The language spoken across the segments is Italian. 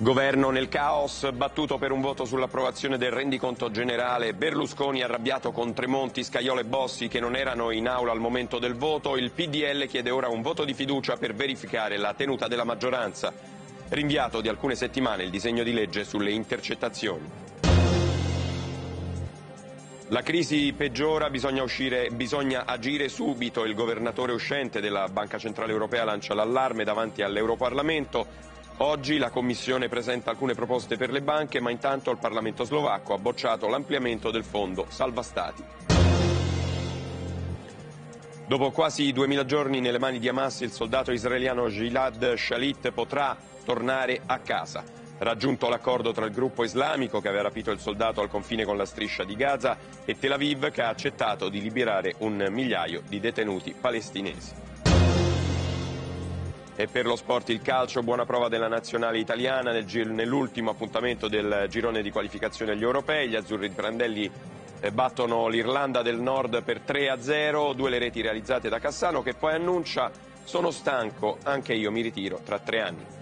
Governo nel caos, battuto per un voto sull'approvazione del rendiconto generale, Berlusconi arrabbiato con Tremonti, Scaiola e Bossi che non erano in aula al momento del voto, il PDL chiede ora un voto di fiducia per verificare la tenuta della maggioranza. Rinviato di alcune settimane il disegno di legge sulle intercettazioni. La crisi peggiora, bisogna, uscire, bisogna, agire subito. Il governatore uscente della Banca Centrale Europea lancia l'allarme davanti all'Europarlamento. Oggi la Commissione presenta alcune proposte per le banche, ma intanto il Parlamento slovacco ha bocciato l'ampliamento del fondo Salva Stati. Dopo quasi 2000 giorni nelle mani di Hamas, il soldato israeliano Gilad Shalit potrà tornare a casa. Raggiunto l'accordo tra il gruppo islamico che aveva rapito il soldato al confine con la striscia di Gaza e Tel Aviv che ha accettato di liberare un migliaio di detenuti palestinesi. E per lo sport il calcio, buona prova della nazionale italiana nell'ultimo appuntamento del girone di qualificazione agli europei. Gli azzurri di Brandelli eh, battono l'Irlanda del Nord per 3-0, a due le reti realizzate da Cassano che poi annuncia sono stanco, anche io mi ritiro tra tre anni.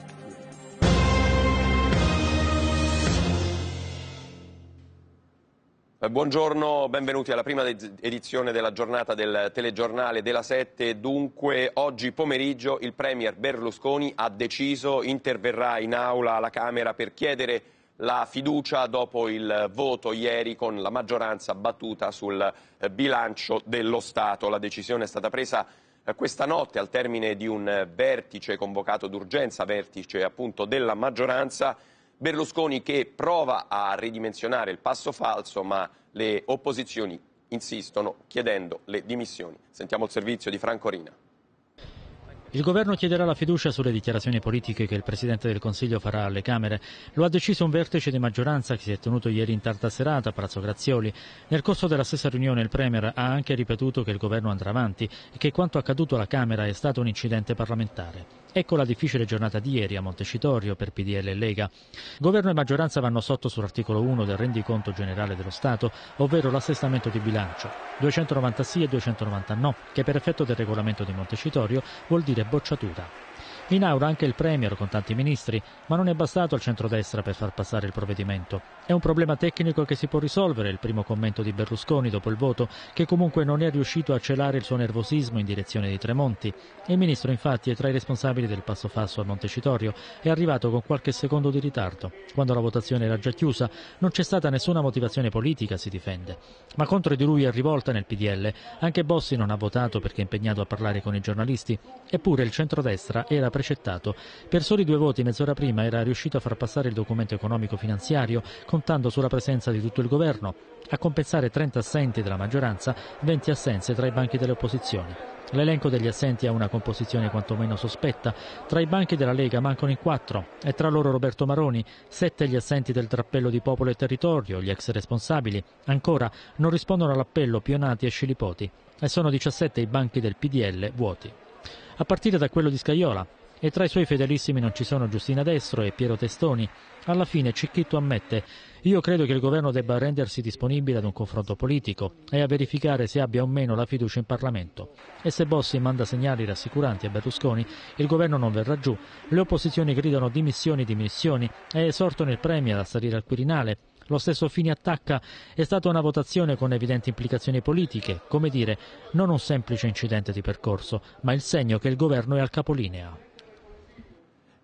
Eh, buongiorno, benvenuti alla prima edizione della giornata del telegiornale della 7. Dunque, oggi pomeriggio il Premier Berlusconi ha deciso, interverrà in aula alla Camera per chiedere la fiducia dopo il voto ieri con la maggioranza battuta sul eh, bilancio dello Stato. La decisione è stata presa eh, questa notte al termine di un vertice convocato d'urgenza, vertice appunto della maggioranza Berlusconi che prova a ridimensionare il passo falso, ma le opposizioni insistono chiedendo le dimissioni. Sentiamo il servizio di Franco Rina. Il governo chiederà la fiducia sulle dichiarazioni politiche che il Presidente del Consiglio farà alle Camere. Lo ha deciso un vertice di maggioranza che si è tenuto ieri in tarda serata a Palazzo Grazioli. Nel corso della stessa riunione il Premier ha anche ripetuto che il governo andrà avanti e che quanto accaduto alla Camera è stato un incidente parlamentare. Ecco la difficile giornata di ieri a Montecitorio per PDL e Lega. Governo e maggioranza vanno sotto sull'articolo 1 del rendiconto generale dello Stato, ovvero l'assestamento di bilancio. 290 sì e 290 no, che per effetto del regolamento di Montecitorio vuol dire subire bocciatura. In aula anche il Premier con tanti ministri, ma non è bastato al centrodestra per far passare il provvedimento. È un problema tecnico che si può risolvere, il primo commento di Berlusconi dopo il voto, che comunque non è riuscito a celare il suo nervosismo in direzione di Tremonti. Il ministro infatti è tra i responsabili del passo fasso a Montecitorio, è arrivato con qualche secondo di ritardo. Quando la votazione era già chiusa, non c'è stata nessuna motivazione politica, si difende. Ma contro di lui è rivolta nel PDL, anche Bossi non ha votato perché è impegnato a parlare con i giornalisti, eppure il centrodestra era precettato. Per soli due voti mezz'ora prima era riuscito a far passare il documento economico-finanziario, contando sulla presenza di tutto il governo, a compensare 30 assenti della maggioranza, 20 assenze tra i banchi delle opposizioni. L'elenco degli assenti ha una composizione quantomeno sospetta. Tra i banchi della Lega mancano i quattro e tra loro Roberto Maroni, sette gli assenti del trappello di Popolo e Territorio, gli ex responsabili. Ancora non rispondono all'appello Pionati e Scilipoti e sono 17 i banchi del PDL vuoti. A partire da quello di Scaiola, e tra i suoi fedelissimi non ci sono Giustina Destro e Piero Testoni. Alla fine Cicchitto ammette io credo che il governo debba rendersi disponibile ad un confronto politico e a verificare se abbia o meno la fiducia in Parlamento. E se Bossi manda segnali rassicuranti a Berlusconi, il governo non verrà giù. Le opposizioni gridano dimissioni, dimissioni e esortano il Premier a salire al Quirinale. Lo stesso Fini attacca è stata una votazione con evidenti implicazioni politiche, come dire, non un semplice incidente di percorso, ma il segno che il governo è al capolinea.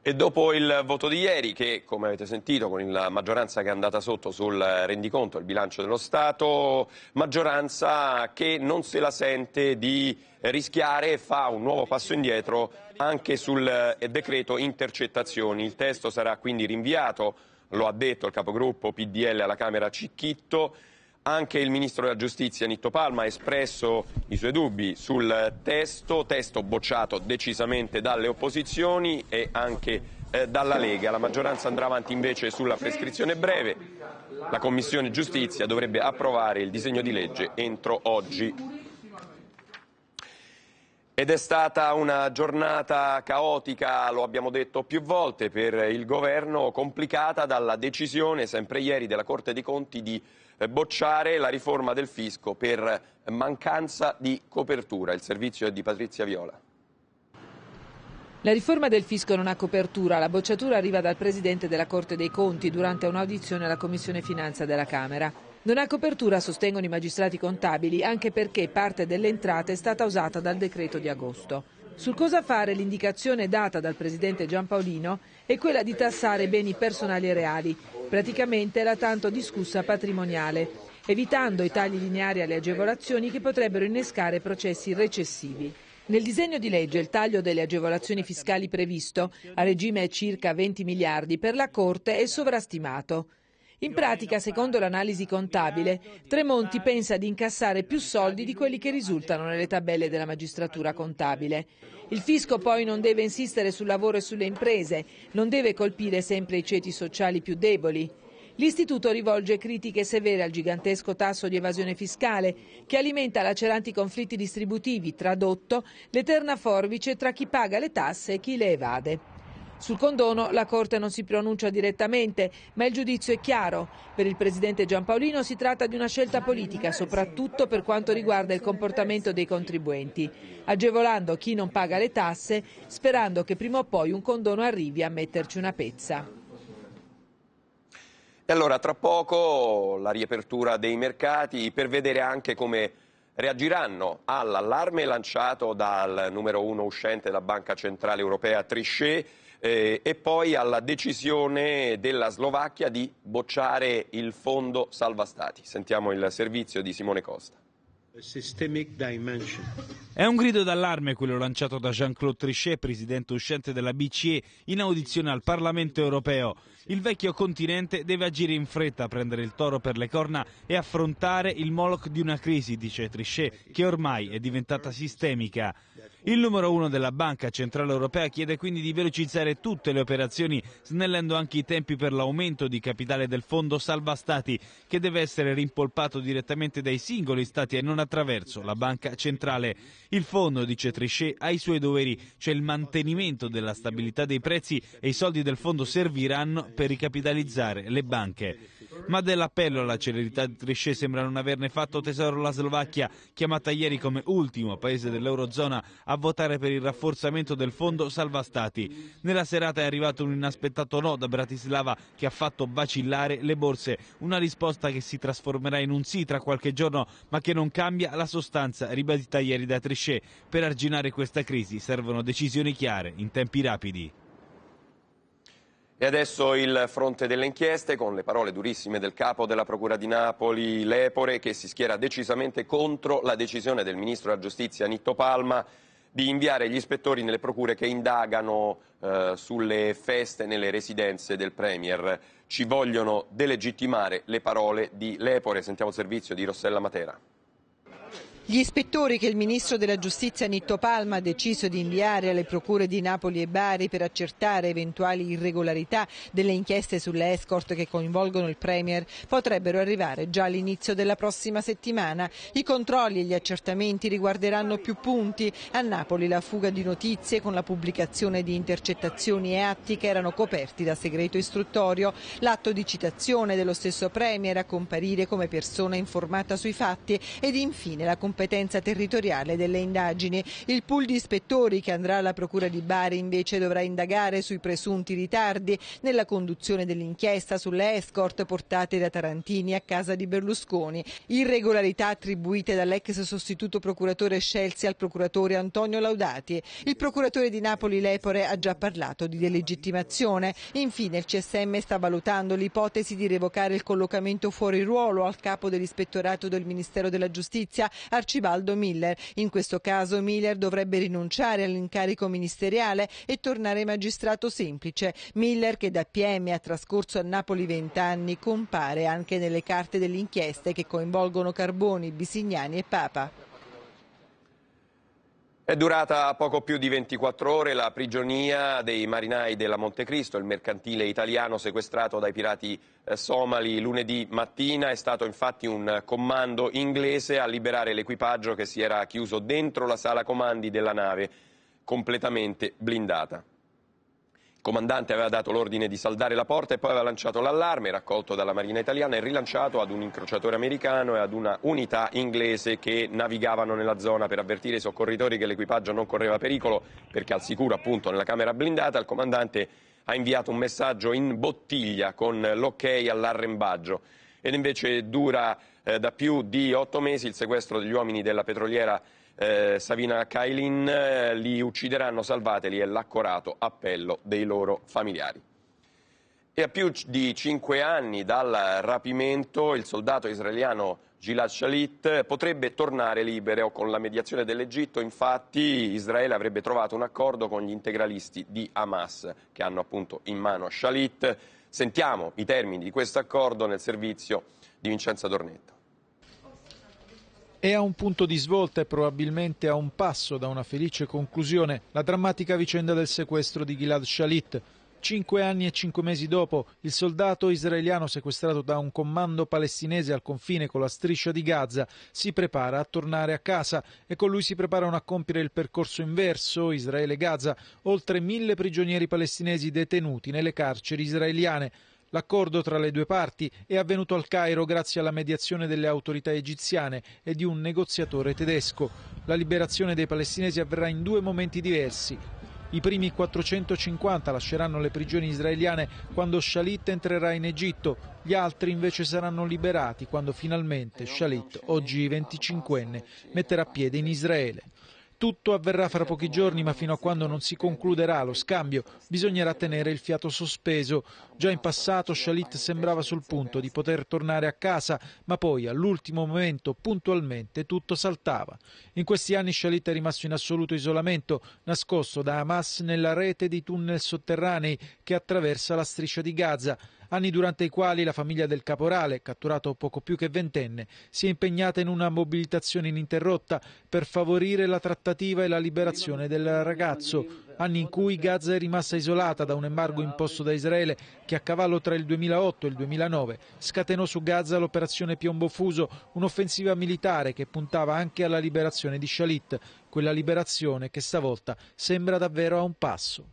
E dopo il voto di ieri, che come avete sentito con la maggioranza che è andata sotto sul rendiconto, il bilancio dello Stato, maggioranza che non se la sente di rischiare e fa un nuovo passo indietro anche sul eh, decreto intercettazioni. Il testo sarà quindi rinviato, lo ha detto il capogruppo PDL alla Camera Cicchitto anche il ministro della giustizia Nitto Palma ha espresso i suoi dubbi sul testo, testo bocciato decisamente dalle opposizioni e anche eh, dalla Lega. La maggioranza andrà avanti invece sulla prescrizione breve. La Commissione Giustizia dovrebbe approvare il disegno di legge entro oggi. Ed è stata una giornata caotica, lo abbiamo detto più volte, per il governo, complicata dalla decisione, sempre ieri, della Corte dei Conti di eh, bocciare la riforma del fisco per mancanza di copertura. Il servizio è di Patrizia Viola. La riforma del fisco non ha copertura, la bocciatura arriva dal Presidente della Corte dei Conti durante un'audizione alla Commissione Finanza della Camera. Non ha copertura, sostengono i magistrati contabili, anche perché parte delle entrate è stata usata dal decreto di agosto. Sul cosa fare l'indicazione data dal presidente Giampaolino è quella di tassare beni personali e reali, praticamente la tanto discussa patrimoniale, evitando i tagli lineari alle agevolazioni che potrebbero innescare processi recessivi. Nel disegno di legge il taglio delle agevolazioni fiscali previsto, a regime circa 20 miliardi, per la Corte è sovrastimato. In pratica, secondo l'analisi contabile, Tremonti pensa di incassare più soldi di quelli che risultano nelle tabelle della magistratura contabile. Il fisco poi non deve insistere sul lavoro e sulle imprese, non deve colpire sempre i ceti sociali più deboli. L'Istituto rivolge critiche severe al gigantesco tasso di evasione fiscale che alimenta laceranti conflitti distributivi, tradotto l'eterna forbice tra chi paga le tasse e chi le evade. Sul condono la Corte non si pronuncia direttamente, ma il giudizio è chiaro. Per il presidente Giampaolino si tratta di una scelta politica, soprattutto per quanto riguarda il comportamento dei contribuenti, agevolando chi non paga le tasse, sperando che prima o poi un condono arrivi a metterci una pezza. E allora tra poco la riapertura dei mercati per vedere anche come reagiranno all'allarme lanciato dal numero uno uscente della Banca Centrale Europea Trichet eh, e poi alla decisione della Slovacchia di bocciare il fondo salva stati. Sentiamo il servizio di Simone Costa. È un grido d'allarme quello lanciato da Jean-Claude Trichet, presidente uscente della BCE, in audizione al Parlamento europeo. Il vecchio continente deve agire in fretta, prendere il toro per le corna e affrontare il moloch di una crisi, dice Trichet, che ormai è diventata sistemica. Il numero uno della Banca Centrale Europea chiede quindi di velocizzare tutte le operazioni, snellendo anche i tempi per l'aumento di capitale del Fondo Salva Stati, che deve essere rimpolpato direttamente dai singoli Stati e non attraverso la Banca Centrale. Il Fondo, dice Trichet, ha i suoi doveri, cioè il mantenimento della stabilità dei prezzi e i soldi del Fondo serviranno per ricapitalizzare le banche. Ma dell'appello alla celerità di Trichet sembra non averne fatto tesoro la Slovacchia, chiamata ieri come ultimo paese dell'Eurozona a votare per il rafforzamento del fondo Salva Stati. Nella serata è arrivato un inaspettato no da Bratislava che ha fatto vacillare le borse, una risposta che si trasformerà in un sì tra qualche giorno ma che non cambia la sostanza ribadita ieri da Trichet. Per arginare questa crisi servono decisioni chiare in tempi rapidi. E adesso il fronte delle inchieste con le parole durissime del capo della Procura di Napoli, Lepore, che si schiera decisamente contro la decisione del Ministro della Giustizia Nitto Palma di inviare gli ispettori nelle procure che indagano eh, sulle feste nelle residenze del Premier. Ci vogliono delegittimare le parole di Lepore. Sentiamo il servizio di Rossella Matera. Gli ispettori che il ministro della giustizia Nitto Palma ha deciso di inviare alle procure di Napoli e Bari per accertare eventuali irregolarità delle inchieste sulle escort che coinvolgono il Premier potrebbero arrivare già all'inizio della prossima settimana. I controlli e gli accertamenti riguarderanno più punti. A Napoli la fuga di notizie con la pubblicazione di intercettazioni e atti che erano coperti da segreto istruttorio. L'atto di citazione dello stesso Premier a comparire come persona informata sui fatti ed infine la comp- competenza territoriale delle indagini. Il pool di ispettori che andrà alla Procura di Bari invece dovrà indagare sui presunti ritardi nella conduzione dell'inchiesta sulle escort portate da Tarantini a casa di Berlusconi, irregolarità attribuite dall'ex sostituto procuratore Scelsi al procuratore Antonio Laudati. Il procuratore di Napoli Lepore ha già parlato di delegittimazione. Infine il CSM sta valutando l'ipotesi di revocare il collocamento fuori ruolo al capo dell'ispettorato del Ministero della Giustizia Arcibaldo Miller. In questo caso Miller dovrebbe rinunciare all'incarico ministeriale e tornare magistrato semplice. Miller, che da PM ha trascorso a Napoli vent'anni, compare anche nelle carte delle inchieste che coinvolgono Carboni, Bisignani e Papa. È durata poco più di 24 ore la prigionia dei marinai della Montecristo, il mercantile italiano sequestrato dai pirati eh, somali lunedì mattina. È stato infatti un comando inglese a liberare l'equipaggio che si era chiuso dentro la sala comandi della nave, completamente blindata. Il comandante aveva dato l'ordine di saldare la porta e poi aveva lanciato l'allarme raccolto dalla Marina italiana e rilanciato ad un incrociatore americano e ad una unità inglese che navigavano nella zona per avvertire i soccorritori che l'equipaggio non correva pericolo perché al sicuro appunto nella camera blindata il comandante ha inviato un messaggio in bottiglia con l'ok all'arrembaggio ed invece dura eh, da più di otto mesi il sequestro degli uomini della petroliera eh, Savina Kailin, eh, li uccideranno, salvateli, è l'accorato appello dei loro familiari. E a più di cinque anni dal rapimento, il soldato israeliano Gilad Shalit potrebbe tornare libero con la mediazione dell'Egitto. Infatti Israele avrebbe trovato un accordo con gli integralisti di Hamas che hanno appunto in mano Shalit. Sentiamo i termini di questo accordo nel servizio di Vincenzo Dornetto. È a un punto di svolta e probabilmente a un passo da una felice conclusione la drammatica vicenda del sequestro di Gilad Shalit. Cinque anni e cinque mesi dopo, il soldato israeliano sequestrato da un comando palestinese al confine con la striscia di Gaza si prepara a tornare a casa e con lui si preparano a compiere il percorso inverso Israele-Gaza, oltre mille prigionieri palestinesi detenuti nelle carceri israeliane. L'accordo tra le due parti è avvenuto al Cairo grazie alla mediazione delle autorità egiziane e di un negoziatore tedesco. La liberazione dei palestinesi avverrà in due momenti diversi. I primi 450 lasceranno le prigioni israeliane quando Shalit entrerà in Egitto, gli altri invece saranno liberati quando finalmente Shalit, oggi 25enne, metterà piede in Israele. Tutto avverrà fra pochi giorni, ma fino a quando non si concluderà lo scambio bisognerà tenere il fiato sospeso. Già in passato Shalit sembrava sul punto di poter tornare a casa, ma poi all'ultimo momento puntualmente tutto saltava. In questi anni Shalit è rimasto in assoluto isolamento, nascosto da Hamas nella rete di tunnel sotterranei che attraversa la striscia di Gaza anni durante i quali la famiglia del caporale, catturato poco più che ventenne, si è impegnata in una mobilitazione ininterrotta per favorire la trattativa e la liberazione del ragazzo anni in cui Gaza è rimasta isolata da un embargo imposto da Israele che a cavallo tra il 2008 e il 2009 scatenò su Gaza l'operazione Piombo Fuso, un'offensiva militare che puntava anche alla liberazione di Shalit, quella liberazione che stavolta sembra davvero a un passo.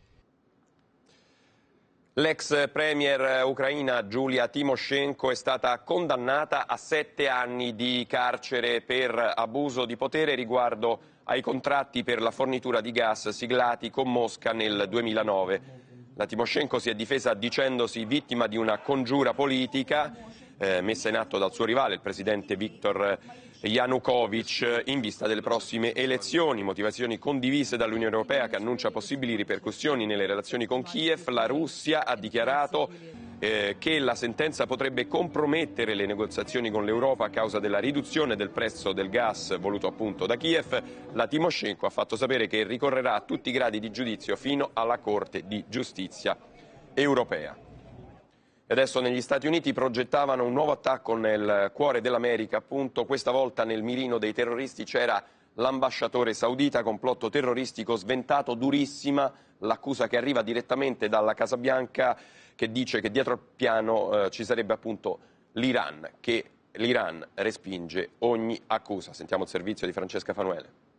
L'ex premier ucraina Giulia Timoshenko è stata condannata a sette anni di carcere per abuso di potere riguardo ai contratti per la fornitura di gas siglati con Mosca nel 2009. La Timoshenko si è difesa dicendosi vittima di una congiura politica eh, messa in atto dal suo rivale, il presidente Viktor Yanukovych eh, in vista delle prossime elezioni, motivazioni condivise dall'Unione Europea che annuncia possibili ripercussioni nelle relazioni con Kiev. La Russia ha dichiarato eh, che la sentenza potrebbe compromettere le negoziazioni con l'Europa a causa della riduzione del prezzo del gas voluto appunto da Kiev, la Timoshenko ha fatto sapere che ricorrerà a tutti i gradi di giudizio fino alla Corte di Giustizia europea. E adesso negli Stati Uniti progettavano un nuovo attacco nel cuore dell'America, appunto questa volta nel mirino dei terroristi c'era l'ambasciatore saudita, complotto terroristico sventato, durissima l'accusa che arriva direttamente dalla Casa Bianca che dice che dietro al piano eh, ci sarebbe appunto l'Iran, che l'Iran respinge ogni accusa. Sentiamo il servizio di Francesca Fanuele.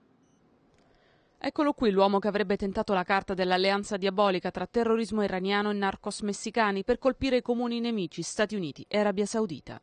Eccolo qui l'uomo che avrebbe tentato la carta dell'alleanza diabolica tra terrorismo iraniano e narcos messicani per colpire i comuni nemici Stati Uniti e Arabia Saudita.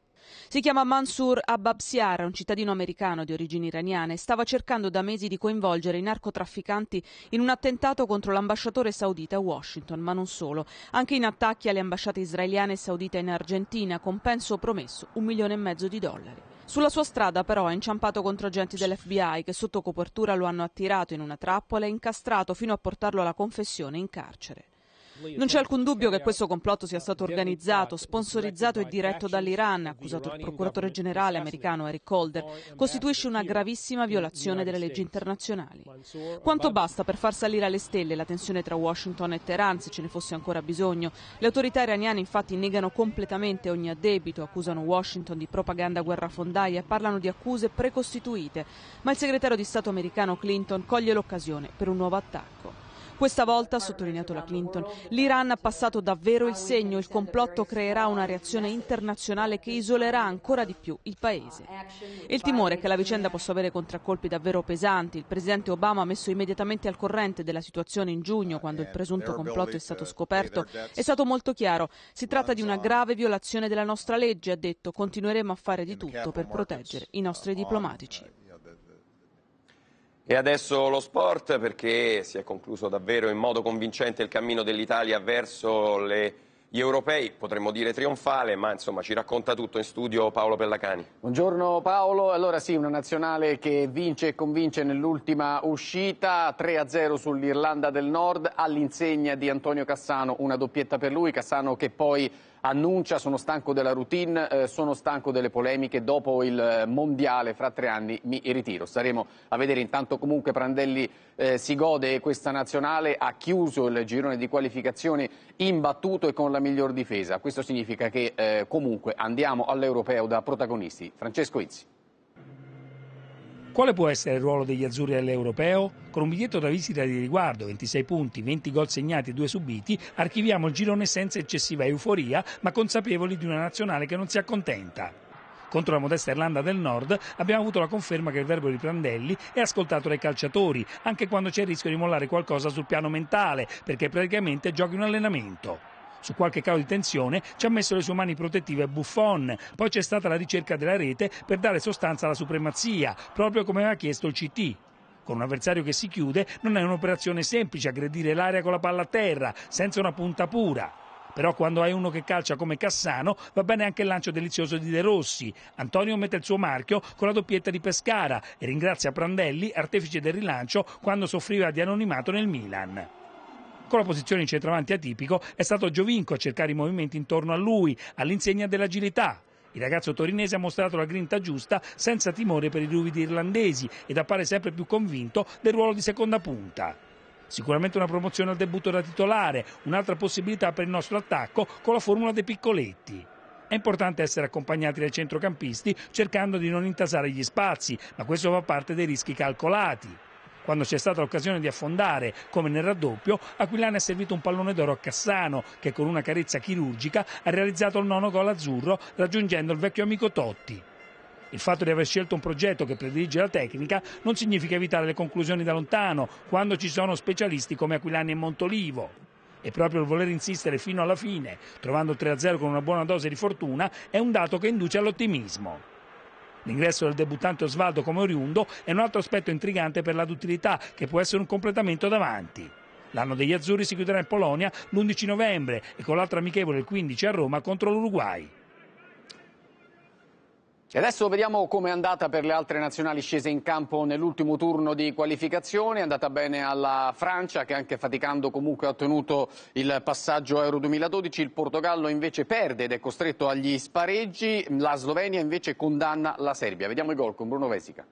Si chiama Mansur Abbabsiar, un cittadino americano di origini iraniane, stava cercando da mesi di coinvolgere i narcotrafficanti in un attentato contro l'ambasciatore saudita a Washington, ma non solo, anche in attacchi alle ambasciate israeliane e saudita in Argentina, compenso promesso un milione e mezzo di dollari. Sulla sua strada però ha inciampato contro agenti dell'FBI che sotto copertura lo hanno attirato in una trappola e incastrato fino a portarlo alla confessione in carcere. Non c'è alcun dubbio che questo complotto sia stato organizzato, sponsorizzato e diretto dall'Iran, accusato il procuratore generale americano Eric Holder, costituisce una gravissima violazione delle leggi internazionali. Quanto basta per far salire alle stelle la tensione tra Washington e Teheran, se ce ne fosse ancora bisogno? Le autorità iraniane infatti negano completamente ogni addebito, accusano Washington di propaganda guerrafondaia e parlano di accuse precostituite, ma il segretario di Stato americano Clinton coglie l'occasione per un nuovo attacco. Questa volta, ha sottolineato la Clinton, l'Iran ha passato davvero il segno, il complotto creerà una reazione internazionale che isolerà ancora di più il paese. Il timore è che la vicenda possa avere contraccolpi davvero pesanti. Il presidente Obama ha messo immediatamente al corrente della situazione in giugno, quando il presunto complotto è stato scoperto, è stato molto chiaro. Si tratta di una grave violazione della nostra legge, ha detto. Continueremo a fare di tutto per proteggere i nostri diplomatici. E adesso lo sport perché si è concluso davvero in modo convincente il cammino dell'Italia verso le, gli europei, potremmo dire trionfale, ma insomma ci racconta tutto in studio Paolo Pellacani. Buongiorno Paolo, allora sì, una nazionale che vince e convince nell'ultima uscita, 3-0 sull'Irlanda del Nord all'insegna di Antonio Cassano, una doppietta per lui, Cassano che poi annuncia sono stanco della routine, eh, sono stanco delle polemiche, dopo il eh, mondiale fra tre anni mi ritiro. Saremo a vedere intanto comunque Prandelli eh, si gode questa nazionale, ha chiuso il girone di qualificazione imbattuto e con la miglior difesa. Questo significa che eh, comunque andiamo all'europeo da protagonisti. Francesco Izzi. Quale può essere il ruolo degli azzurri all'Europeo? Con un biglietto da visita di riguardo, 26 punti, 20 gol segnati e 2 subiti, archiviamo il girone senza eccessiva euforia, ma consapevoli di una nazionale che non si accontenta. Contro la modesta Irlanda del Nord abbiamo avuto la conferma che il verbo di Prandelli è ascoltato dai calciatori, anche quando c'è il rischio di mollare qualcosa sul piano mentale, perché praticamente giochi un allenamento su qualche cavo di tensione, ci ha messo le sue mani protettive Buffon. Poi c'è stata la ricerca della rete per dare sostanza alla supremazia, proprio come aveva chiesto il CT. Con un avversario che si chiude non è un'operazione semplice aggredire l'area con la palla a terra, senza una punta pura. Però quando hai uno che calcia come Cassano va bene anche il lancio delizioso di De Rossi. Antonio mette il suo marchio con la doppietta di Pescara e ringrazia Prandelli, artefice del rilancio, quando soffriva di anonimato nel Milan. Con la posizione in centravanti atipico è stato Giovinco a cercare i movimenti intorno a lui, all'insegna dell'agilità. Il ragazzo torinese ha mostrato la grinta giusta senza timore per i ruvidi irlandesi ed appare sempre più convinto del ruolo di seconda punta. Sicuramente una promozione al debutto da titolare, un'altra possibilità per il nostro attacco con la formula dei piccoletti. È importante essere accompagnati dai centrocampisti cercando di non intasare gli spazi, ma questo fa parte dei rischi calcolati. Quando c'è stata l'occasione di affondare, come nel raddoppio, Aquilani ha servito un pallone d'oro a Cassano, che con una carezza chirurgica ha realizzato il nono gol azzurro, raggiungendo il vecchio amico Totti. Il fatto di aver scelto un progetto che predilige la tecnica non significa evitare le conclusioni da lontano, quando ci sono specialisti come Aquilani e Montolivo. E proprio il voler insistere fino alla fine, trovando il 3-0 con una buona dose di fortuna, è un dato che induce all'ottimismo l'ingresso del debuttante Osvaldo come oriundo è un altro aspetto intrigante per la duttilità che può essere un completamento davanti. L'anno degli azzurri si chiuderà in Polonia l'11 novembre e con l'altro amichevole il 15 a Roma contro l'Uruguay. E adesso vediamo come è andata per le altre nazionali scese in campo nell'ultimo turno di qualificazione. È andata bene alla Francia che anche faticando comunque ha ottenuto il passaggio Euro 2012. Il Portogallo invece perde ed è costretto agli spareggi. La Slovenia invece condanna la Serbia. Vediamo i gol con Bruno Vesica.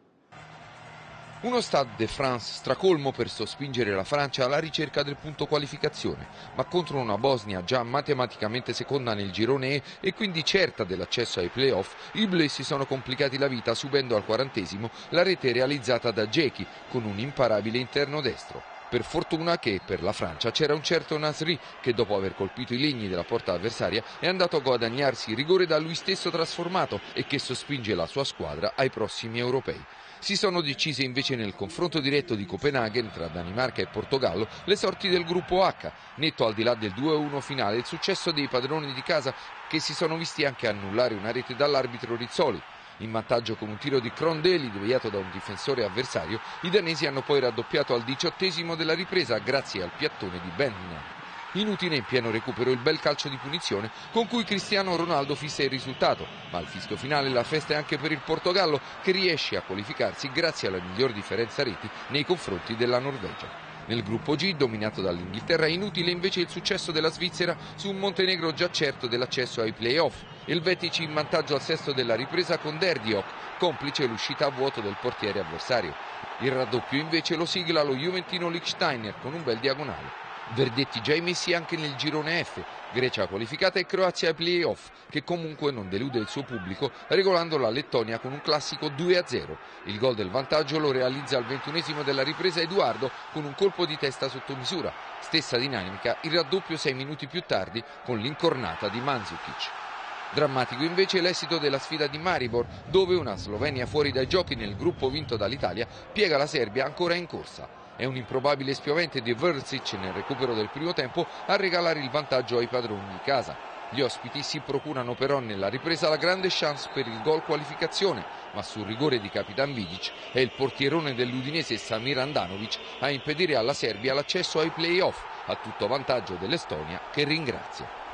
Uno Stade de France stracolmo per sospingere la Francia alla ricerca del punto qualificazione, ma contro una Bosnia già matematicamente seconda nel girone E e quindi certa dell'accesso ai playoff, i Bleu si sono complicati la vita subendo al quarantesimo la rete realizzata da Jechi con un imparabile interno destro. Per fortuna che per la Francia c'era un certo Nasri che dopo aver colpito i legni della porta avversaria è andato a guadagnarsi rigore da lui stesso trasformato e che sospinge la sua squadra ai prossimi europei. Si sono decise invece nel confronto diretto di Copenaghen tra Danimarca e Portogallo le sorti del gruppo H, netto al di là del 2-1 finale, il successo dei padroni di casa che si sono visti anche annullare una rete dall'arbitro Rizzoli. In vantaggio con un tiro di Crondeli deviato da un difensore avversario, i danesi hanno poi raddoppiato al diciottesimo della ripresa grazie al piattone di Benna. Inutile in pieno recupero il bel calcio di punizione con cui Cristiano Ronaldo fissa il risultato, ma al fischio finale la festa è anche per il Portogallo che riesce a qualificarsi grazie alla miglior differenza reti nei confronti della Norvegia. Nel gruppo G, dominato dall'Inghilterra, è inutile invece il successo della Svizzera su un Montenegro già certo dell'accesso ai playoff. Elvetici in vantaggio al sesto della ripresa con Derdiok, complice l'uscita a vuoto del portiere avversario. Il raddoppio invece lo sigla lo Juventino Lichsteiner con un bel diagonale. Verdetti già emessi anche nel girone F, Grecia qualificata e Croazia ai playoff, che comunque non delude il suo pubblico, regolando la Lettonia con un classico 2-0. Il gol del vantaggio lo realizza al ventunesimo della ripresa Eduardo con un colpo di testa sotto misura. Stessa dinamica il raddoppio sei minuti più tardi con l'incornata di Mandzukic. Drammatico invece l'esito della sfida di Maribor, dove una Slovenia fuori dai giochi nel gruppo vinto dall'Italia piega la Serbia ancora in corsa. È un improbabile spiovente di Vrzic nel recupero del primo tempo a regalare il vantaggio ai padroni di casa. Gli ospiti si procurano però nella ripresa la grande chance per il gol qualificazione, ma sul rigore di Capitan Vidic è il portierone dell'Udinese Samir Andanovic a impedire alla Serbia l'accesso ai playoff, a tutto vantaggio dell'Estonia che ringrazia.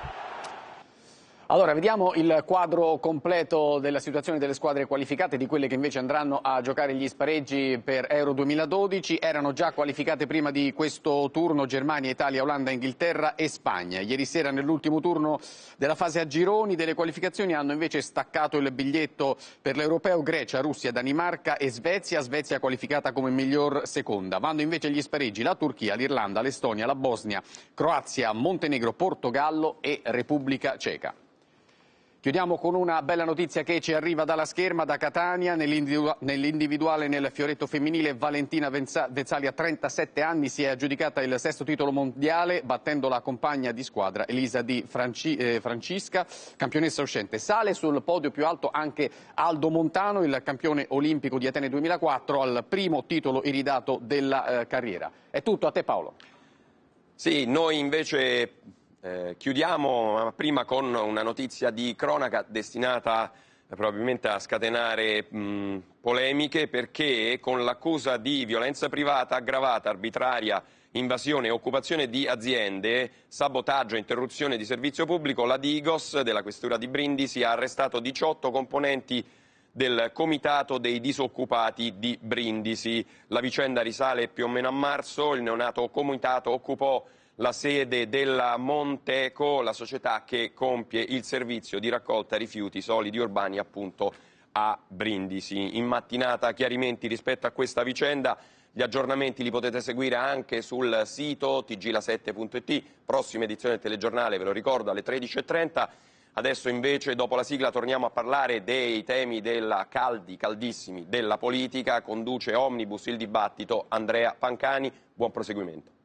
Allora, vediamo il quadro completo della situazione delle squadre qualificate, di quelle che invece andranno a giocare gli spareggi per Euro 2012. Erano già qualificate prima di questo turno Germania, Italia, Olanda, Inghilterra e Spagna. Ieri sera nell'ultimo turno della fase a gironi delle qualificazioni hanno invece staccato il biglietto per l'Europeo Grecia, Russia, Danimarca e Svezia. Svezia qualificata come miglior seconda. Vanno invece agli spareggi la Turchia, l'Irlanda, l'Estonia, la Bosnia, Croazia, Montenegro, Portogallo e Repubblica Ceca. Chiudiamo con una bella notizia che ci arriva dalla scherma da Catania, nell'individuale nel fioretto femminile Valentina Vezzali a 37 anni si è aggiudicata il sesto titolo mondiale battendo la compagna di squadra Elisa Di Franci, eh, Francisca, campionessa uscente. Sale sul podio più alto anche Aldo Montano, il campione olimpico di Atene 2004, al primo titolo iridato della eh, carriera. È tutto a te Paolo. Sì, noi invece eh, chiudiamo prima con una notizia di cronaca destinata eh, probabilmente a scatenare mh, polemiche perché con l'accusa di violenza privata aggravata, arbitraria, invasione e occupazione di aziende, sabotaggio e interruzione di servizio pubblico, la Digos della questura di Brindisi ha arrestato 18 componenti del Comitato dei disoccupati di Brindisi. La vicenda risale più o meno a marzo, il neonato comitato occupò la sede della Monteco, la società che compie il servizio di raccolta rifiuti solidi urbani appunto a Brindisi. In mattinata chiarimenti rispetto a questa vicenda, gli aggiornamenti li potete seguire anche sul sito tgla7.it, prossima edizione del telegiornale, ve lo ricordo, alle 13.30. Adesso invece, dopo la sigla, torniamo a parlare dei temi della caldi, caldissimi, della politica. Conduce Omnibus il dibattito Andrea Pancani. Buon proseguimento.